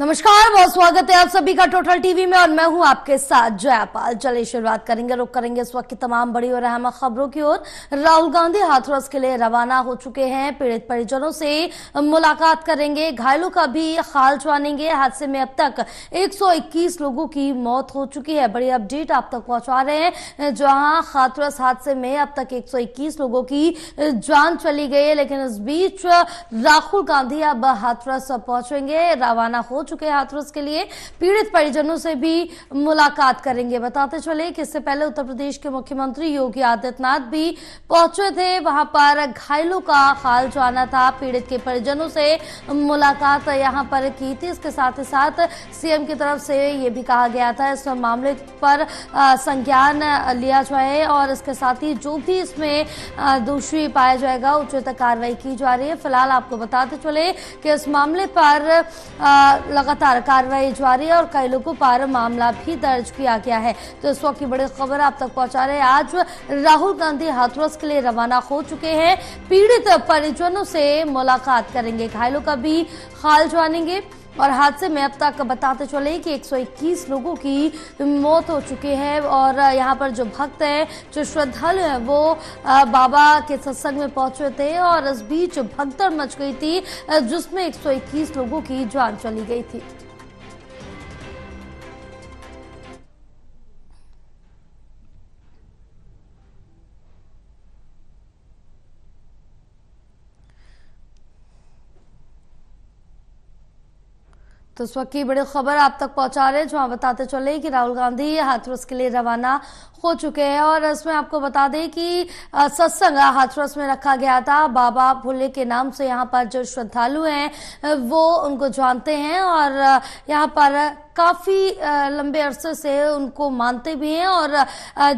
नमस्कार बहुत स्वागत है आप सभी का टोटल टीवी में और मैं हूं आपके साथ जयापाल चलिए शुरुआत करेंगे रुक करेंगे इस वक्त की तमाम बड़ी और अहम खबरों की ओर राहुल गांधी हाथरस के लिए रवाना हो चुके हैं पीड़ित परिजनों से मुलाकात करेंगे घायलों का भी हाल जानेंगे हादसे में अब तक 121 लोगों की मौत हो चुकी है बड़ी अपडेट आप तक पहुंचा रहे हैं जहां हाथरस हादसे में अब तक एक लोगों की जान चली गई है लेकिन इस बीच राहुल गांधी अब हाथरस पहुंचेंगे रवाना हो चुके हैं हाथरस के लिए पीड़ित परिजनों से भी मुलाकात करेंगे बताते चले कि इससे पहले उत्तर प्रदेश के मुख्यमंत्री योगी आदित्यनाथ भी पहुंचे थे वहां पर घायलों का हाल जाना था पीड़ित के परिजनों से मुलाकात यहां पर की थी इसके साथ ही साथ सीएम की तरफ से ये भी कहा गया था इस मामले पर संज्ञान लिया जाए और इसके साथ ही जो भी इसमें दोषी पाया जाएगा उचित कार्रवाई की जा रही है फिलहाल आपको बताते चले कि इस मामले पर लगातार कार्रवाई जारी है और कई लोगों पर मामला भी दर्ज किया गया है तो इस वक्त की बड़ी खबर आप तक पहुंचा रहे हैं आज राहुल गांधी हाथरस के लिए रवाना हो चुके हैं पीड़ित परिजनों से मुलाकात करेंगे घायलों का भी हाल जानेंगे और हादसे में अब तक बताते चले कि 121 लोगों की मौत हो चुकी है और यहाँ पर जो भक्त हैं जो श्रद्धालु हैं वो बाबा के सत्संग में पहुंचे थे और इस बीच भगदड़ मच गई थी जिसमें 121 लोगों की जान चली गई थी तो इस वक्त की बड़ी खबर आप तक पहुंचा रहे हैं जहां बताते चले कि राहुल गांधी हाथरस के लिए रवाना हो चुके हैं और इसमें आपको बता दें कि सत्संग हाथरस में रखा गया था बाबा भोले के नाम से यहाँ पर जो श्रद्धालु हैं वो उनको जानते हैं और यहाँ पर काफ़ी लंबे अरसे से उनको मानते भी हैं और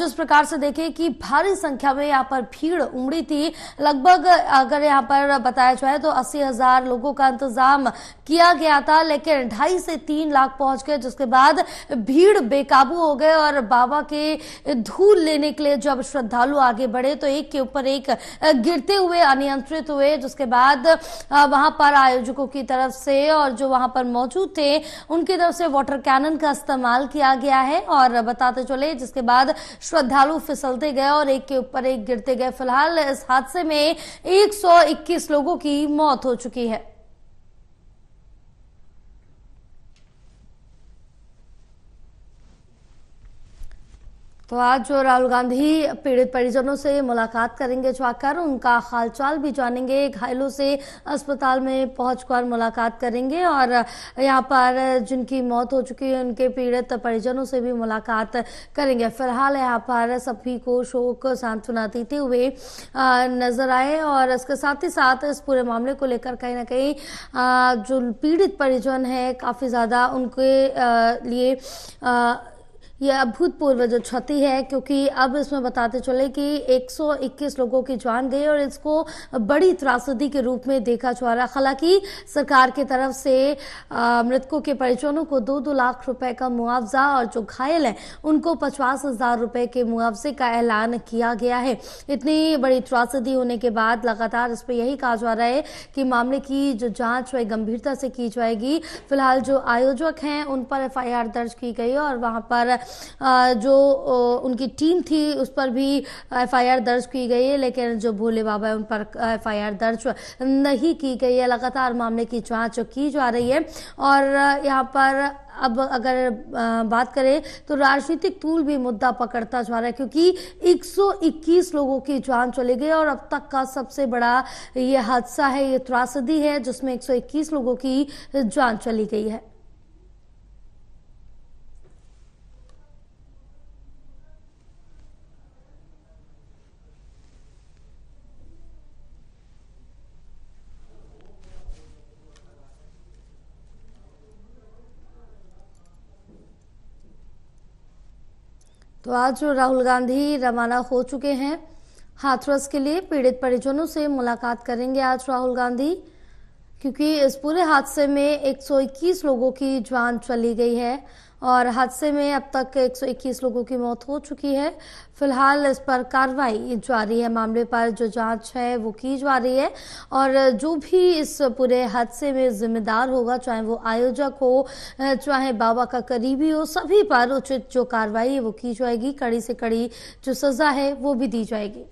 जिस प्रकार से देखें कि भारी संख्या में यहाँ पर भीड़ उमड़ी थी लगभग अगर यहाँ पर बताया जाए तो अस्सी हजार लोगों का इंतजाम किया गया था लेकिन ढाई से तीन लाख पहुंच गए जिसके बाद भीड़ बेकाबू हो गए और बाबा के धूल लेने के लिए जब श्रद्धालु आगे बढ़े तो एक के ऊपर एक गिरते हुए अनियंत्रित हुए जिसके बाद वहां पर आयोजकों की तरफ से और जो वहां पर मौजूद थे उनकी तरफ से वाटर कैनन का इस्तेमाल किया गया है और बताते चले जिसके बाद श्रद्धालु फिसलते गए और एक के ऊपर एक गिरते गए फिलहाल इस हादसे में 121 लोगों की मौत हो चुकी है तो आज जो राहुल गांधी पीड़ित परिजनों से मुलाकात करेंगे जाकर उनका हालचाल भी जानेंगे घायलों से अस्पताल में पहुंचकर मुलाकात करेंगे और यहाँ पर जिनकी मौत हो चुकी है उनके पीड़ित परिजनों से भी मुलाकात करेंगे फिलहाल यहाँ पर सभी को शोक सांत्वना देते हुए नजर आए और इसके साथ ही साथ इस पूरे मामले को लेकर कहीं ना कहीं जो पीड़ित परिजन है काफ़ी ज़्यादा उनके लिए ये अभूतपूर्व जो क्षति है क्योंकि अब इसमें बताते चले कि 121 लोगों की जान गई और इसको बड़ी त्रासदी के रूप में देखा जा रहा हालांकि सरकार की तरफ से मृतकों के परिजनों को दो दो लाख रुपए का मुआवजा और जो घायल हैं उनको पचास हजार रुपए के मुआवजे का ऐलान किया गया है इतनी बड़ी त्रासदी होने के बाद लगातार इस पर यही कहा जा रहा है कि मामले की जो जाँच है गंभीरता से की जाएगी फिलहाल जो आयोजक हैं उन पर एफ दर्ज की गई और वहां पर जो उनकी टीम थी उस पर भी एफआईआर दर्ज की गई है लेकिन जो भोले बाबा है उन पर एफआईआर दर्ज नहीं की गई है लगातार मामले की जांच की जा रही है और यहाँ पर अब अगर बात करें तो राजनीतिक तूल भी मुद्दा पकड़ता जा रहा है क्योंकि 121 लोगों की जान चली गई और अब तक का सबसे बड़ा ये हादसा है ये त्रासदी है जिसमें 121 लोगों की जान चली गई है तो आज राहुल गांधी रवाना हो चुके हैं हाथरस के लिए पीड़ित परिजनों से मुलाकात करेंगे आज राहुल गांधी क्योंकि इस पूरे हादसे में 121 लोगों की जान चली गई है और हादसे में अब तक 121 लोगों की मौत हो चुकी है फिलहाल इस पर कार्रवाई जारी है मामले पर जो जांच है वो की जा रही है और जो भी इस पूरे हादसे में जिम्मेदार होगा चाहे वो आयोजक हो चाहे बाबा का करीबी हो सभी पर उचित जो कार्रवाई है वो की जाएगी कड़ी से कड़ी जो सजा है वो भी दी जाएगी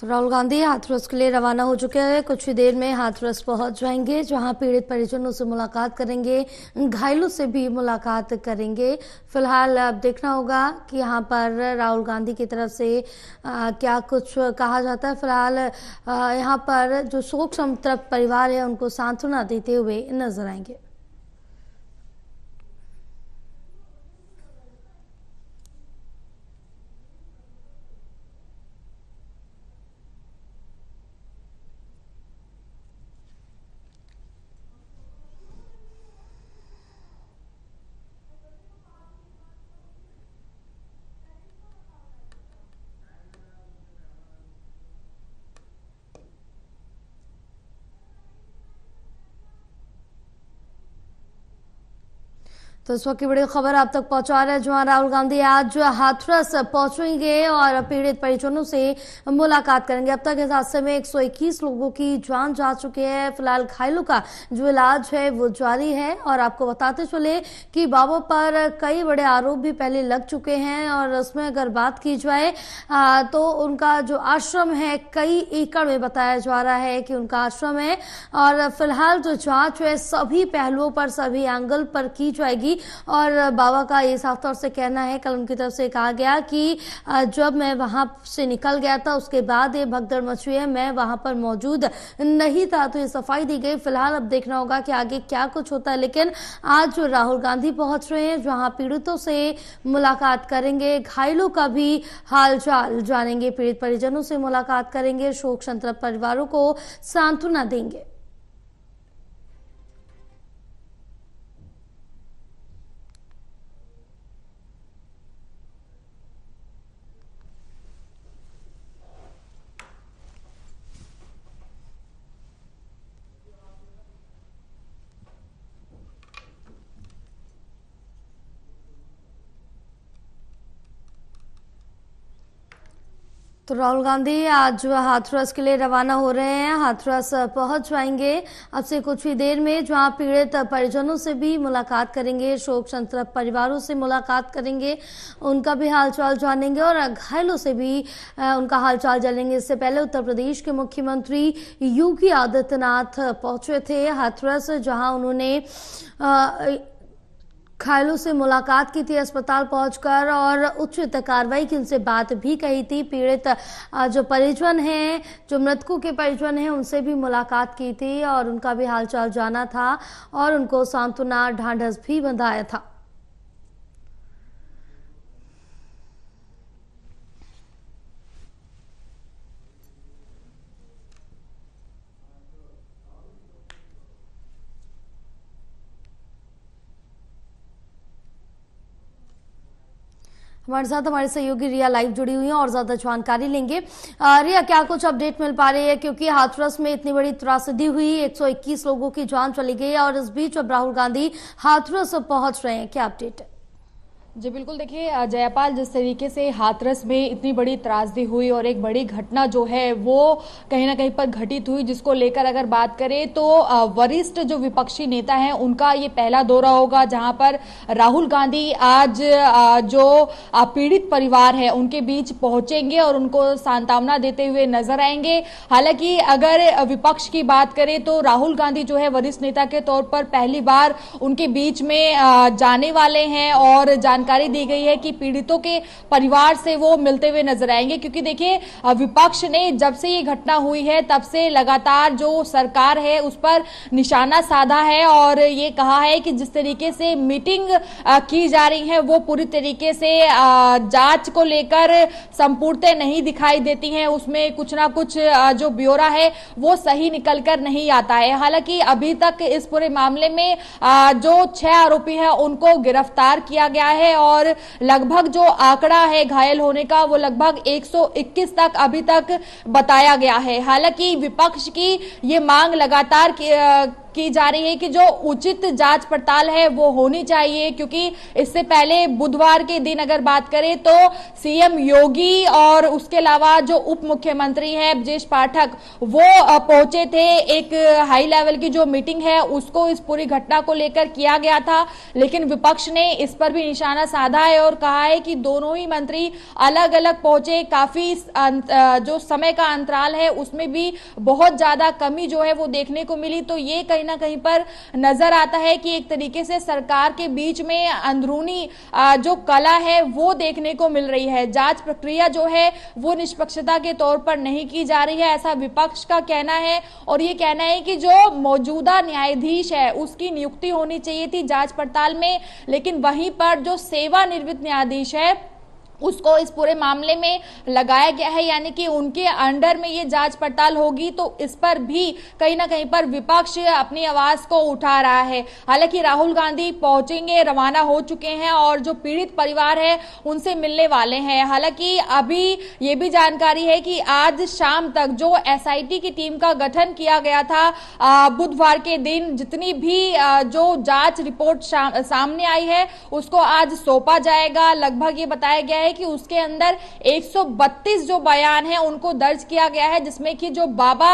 तो राहुल गांधी हाथरस के लिए रवाना हो चुके हैं कुछ ही देर में हाथरस पहुंच जाएंगे जहां पीड़ित परिजनों से मुलाकात करेंगे घायलों से भी मुलाकात करेंगे फिलहाल अब देखना होगा कि यहाँ पर राहुल गांधी की तरफ से आ, क्या कुछ कहा जाता है फिलहाल यहाँ पर जो शोक संतृप्त परिवार है उनको सांत्वना देते हुए नजर आएंगे तो इस वक्त की बड़ी खबर आप तक पहुंचा रहे हैं जहां राहुल गांधी आज हाथरस पहुंचेंगे और पीड़ित परिजनों से मुलाकात करेंगे अब तक इस हादसे में 121 लोगों की जान जा चुकी है फिलहाल घायलों का जो इलाज है वो जारी है और आपको बताते चले कि बाबा पर कई बड़े आरोप भी पहले लग चुके हैं और उसमें अगर बात की जाए तो उनका जो आश्रम है कई एकड़ में बताया जा रहा है कि उनका आश्रम है और फिलहाल जो जांच है सभी पहलुओं पर सभी एंगल पर की जाएगी और बाबा का ये साफ तौर से कहना है कल उनकी तरफ से कहा गया कि जब मैं वहां से निकल गया था उसके बाद ये भगदड़ हुई है मैं वहां पर मौजूद नहीं था तो ये सफाई दी गई फिलहाल अब देखना होगा कि आगे क्या कुछ होता है लेकिन आज राहुल गांधी पहुंच रहे हैं जहां पीड़ितों से मुलाकात करेंगे घायलों का भी हालचाल जानेंगे पीड़ित परिजनों से मुलाकात करेंगे शोक संतप्त परिवारों को सांत्वना देंगे तो राहुल गांधी आज हाथरस के लिए रवाना हो रहे हैं हाथरस पहुंच जाएंगे अब से कुछ ही देर में जहां पीड़ित परिजनों से भी मुलाकात करेंगे शोक संतप्त परिवारों से मुलाकात करेंगे उनका भी हालचाल जानेंगे और घायलों से भी उनका हालचाल जानेंगे इससे पहले उत्तर प्रदेश के मुख्यमंत्री योगी आदित्यनाथ पहुंचे थे हाथरस जहाँ उन्होंने घायलों से मुलाकात की थी अस्पताल पहुंचकर और उचित कार्रवाई की उनसे बात भी कही थी पीड़ित जो परिजन हैं जो मृतकों के परिजन हैं उनसे भी मुलाकात की थी और उनका भी हालचाल जाना था और उनको सांत्वना ढांढस भी बंधाया था हमारे साथ हमारे सहयोगी रिया लाइव जुड़ी हुई है और ज्यादा जानकारी लेंगे रिया क्या कुछ अपडेट मिल पा रही है क्योंकि हाथरस में इतनी बड़ी त्रासदी हुई 121 लोगों की जान चली गई और इस बीच अब राहुल गांधी हाथरस पहुंच रहे हैं क्या अपडेट है जी बिल्कुल देखिए जयपाल जिस तरीके से हाथरस में इतनी बड़ी त्रासदी हुई और एक बड़ी घटना जो है वो कहीं ना कहीं पर घटित हुई जिसको लेकर अगर बात करें तो वरिष्ठ जो विपक्षी नेता हैं उनका ये पहला दौरा होगा जहां पर राहुल गांधी आज जो पीड़ित परिवार है उनके बीच पहुंचेंगे और उनको सांत्वना देते हुए नजर आएंगे हालांकि अगर विपक्ष की बात करें तो राहुल गांधी जो है वरिष्ठ नेता के तौर पर पहली बार उनके बीच में जाने वाले हैं और जानकारी जानकारी दी गई है कि पीड़ितों के परिवार से वो मिलते हुए नजर आएंगे क्योंकि देखिए विपक्ष ने जब से ये घटना हुई है तब से लगातार जो सरकार है उस पर निशाना साधा है और ये कहा है कि जिस तरीके से मीटिंग की जा रही है वो पूरी तरीके से जांच को लेकर संपूर्णतः नहीं दिखाई देती है उसमें कुछ ना कुछ जो ब्योरा है वो सही निकल कर नहीं आता है हालांकि अभी तक इस पूरे मामले में जो छह आरोपी हैं उनको गिरफ्तार किया गया है है और लगभग जो आंकड़ा है घायल होने का वो लगभग 121 तक अभी तक बताया गया है हालांकि विपक्ष की ये मांग लगातार की जा रही है कि जो उचित जांच पड़ताल है वो होनी चाहिए क्योंकि इससे पहले बुधवार के दिन अगर बात करें तो सीएम योगी और उसके अलावा जो उप मुख्यमंत्री है ब्रजेश पाठक वो पहुंचे थे एक हाई लेवल की जो मीटिंग है उसको इस पूरी घटना को लेकर किया गया था लेकिन विपक्ष ने इस पर भी निशाना साधा है और कहा है कि दोनों ही मंत्री अलग अलग पहुंचे काफी जो समय का अंतराल है उसमें भी बहुत ज्यादा कमी जो है वो देखने को मिली तो ये कहीं ना कहीं पर नजर आता है कि एक तरीके से सरकार के बीच में अंदरूनी जो कला है वो देखने को मिल रही है जांच प्रक्रिया जो है वो निष्पक्षता के तौर पर नहीं की जा रही है ऐसा विपक्ष का कहना है और ये कहना है कि जो मौजूदा न्यायाधीश है उसकी नियुक्ति होनी चाहिए थी जांच पड़ताल में लेकिन वहीं पर जो सेवानिवृत्त न्यायाधीश है उसको इस पूरे मामले में लगाया गया है यानी कि उनके अंडर में ये जांच पड़ताल होगी तो इस पर भी कहीं ना कहीं पर विपक्ष अपनी आवाज को उठा रहा है हालांकि राहुल गांधी पहुंचेंगे रवाना हो चुके हैं और जो पीड़ित परिवार है उनसे मिलने वाले हैं हालांकि अभी ये भी जानकारी है कि आज शाम तक जो एस की टीम का गठन किया गया था बुधवार के दिन जितनी भी जो जांच रिपोर्ट सामने आई है उसको आज सौंपा जाएगा लगभग ये बताया गया है है कि उसके अंदर 132 जो बयान है उनको दर्ज किया गया है जिसमें कि जो बाबा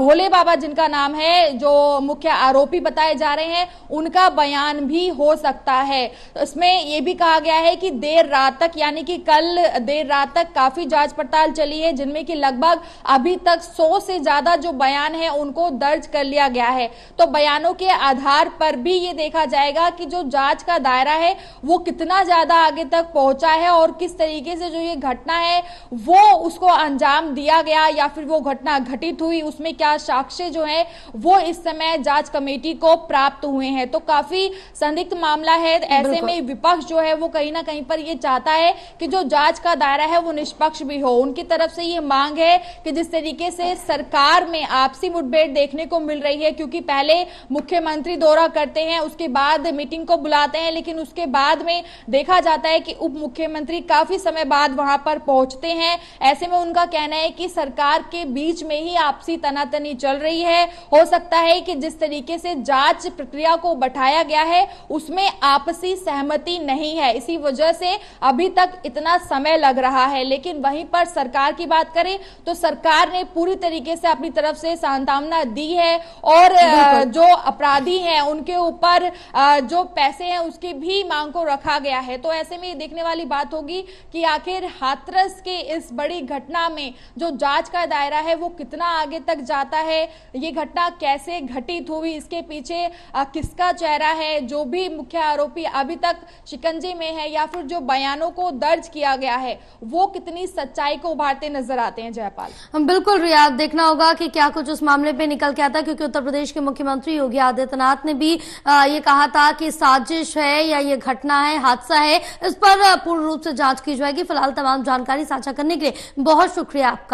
भोले बाबा जिनका नाम है जो मुख्य आरोपी बताए जा रहे हैं उनका बयान भी हो सकता है इसमें यह भी कहा गया है कि देर रात तक यानी कि कल देर रात तक काफी जांच पड़ताल चली है जिनमें कि लगभग अभी तक सौ से ज्यादा जो बयान है उनको दर्ज कर लिया गया है तो बयानों के आधार पर भी ये देखा जाएगा कि जो जांच का दायरा है वो कितना ज्यादा आगे तक पहुंचा है और किस तरीके से जो ये घटना है वो उसको अंजाम दिया गया या फिर वो घटना घटित हुई उसमें क्या साक्ष्य जो है वो इस समय जांच कमेटी को प्राप्त हुए हैं तो काफी संदिग्ध मामला है ऐसे में विपक्ष जो है वो कहीं ना कहीं पर ये चाहता है कि जो जांच का दायरा है वो निष्पक्ष भी हो उनकी तरफ से ये मांग है कि जिस तरीके से सरकार में आपसी मुठभेड़ देखने को मिल रही है क्योंकि पहले मुख्यमंत्री दौरा करते हैं उसके बाद मीटिंग को बुलाते हैं लेकिन उसके बाद में देखा जाता है कि उप मुख्यमंत्री काफी समय बाद वहां पर पहुंचते हैं ऐसे में उनका कहना है कि सरकार के बीच में ही आपसी तनातनी चल रही है हो सकता है कि जिस तरीके से जांच प्रक्रिया को बैठाया गया है उसमें आपसी सहमति नहीं है इसी वजह से अभी तक इतना समय लग रहा है लेकिन वहीं पर सरकार की बात करें तो सरकार ने पूरी तरीके से अपनी तरफ से सांत्वना दी है और जो अपराधी हैं उनके ऊपर जो पैसे हैं उसकी भी मांग को रखा गया है तो ऐसे में देखने वाली बात होगी कि आखिर हाथरस के इस बड़ी घटना में जो जांच का दायरा है वो कितना आगे तक जाता है ये घटना कैसे घटित हुई इसके पीछे किसका चेहरा है जो भी मुख्य आरोपी अभी तक शिकंजे में है या फिर जो बयानों को दर्ज किया गया है वो कितनी सच्चाई को उभारते नजर आते हैं जयपाल बिल्कुल रिया देखना होगा कि क्या कुछ उस मामले पे निकल के आता क्योंकि उत्तर प्रदेश के मुख्यमंत्री योगी आदित्यनाथ ने भी ये कहा था कि साजिश है या ये घटना है हादसा है इस पर पूर्ण रूप से जांच की जाएगी फिलहाल तमाम जानकारी साझा करने के लिए बहुत शुक्रिया आपका